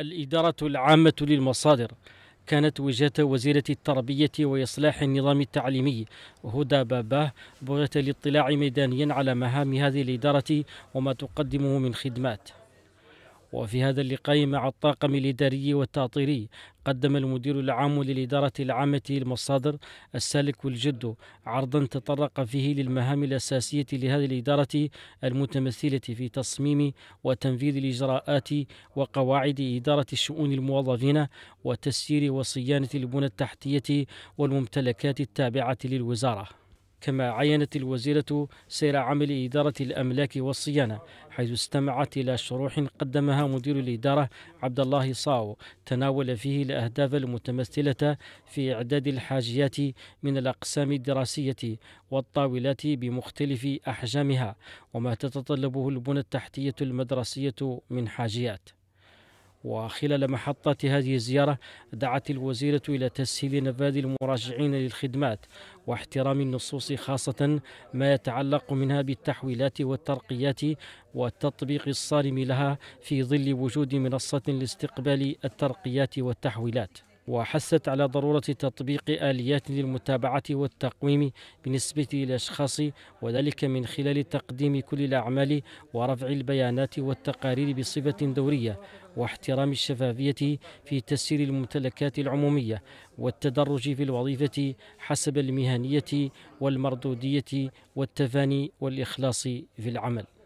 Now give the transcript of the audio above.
الإدارة العامة للمصادر كانت وجهة وزيرة التربية وإصلاح النظام التعليمي هدى باباه بغية الاطلاع ميدانيا على مهام هذه الإدارة وما تقدمه من خدمات وفي هذا اللقاء مع الطاقم الإداري والتعطيري قدم المدير العام للإدارة العامة المصادر السالك والجد عرضا تطرق فيه للمهام الأساسية لهذه الإدارة المتمثلة في تصميم وتنفيذ الإجراءات وقواعد إدارة شؤون الموظفين وتسيير وصيانة البنى التحتية والممتلكات التابعة للوزارة كما عينت الوزيرة سير عمل إدارة الأملاك والصيانة حيث استمعت إلى شروح قدمها مدير الإدارة عبد الله صاو تناول فيه الأهداف المتمثلة في إعداد الحاجيات من الأقسام الدراسية والطاولات بمختلف أحجامها وما تتطلبه البنى التحتية المدرسية من حاجيات وخلال محطة هذه الزيارة دعت الوزيرة إلى تسهيل نفاذ المراجعين للخدمات واحترام النصوص خاصة ما يتعلق منها بالتحويلات والترقيات والتطبيق الصارم لها في ظل وجود منصة لاستقبال الترقيات والتحويلات وحثت على ضرورة تطبيق آليات للمتابعة والتقويم بالنسبة للأشخاص وذلك من خلال تقديم كل الأعمال ورفع البيانات والتقارير بصفة دورية واحترام الشفافية في تسيير الممتلكات العمومية والتدرج في الوظيفة حسب المهنية والمردودية والتفاني والإخلاص في العمل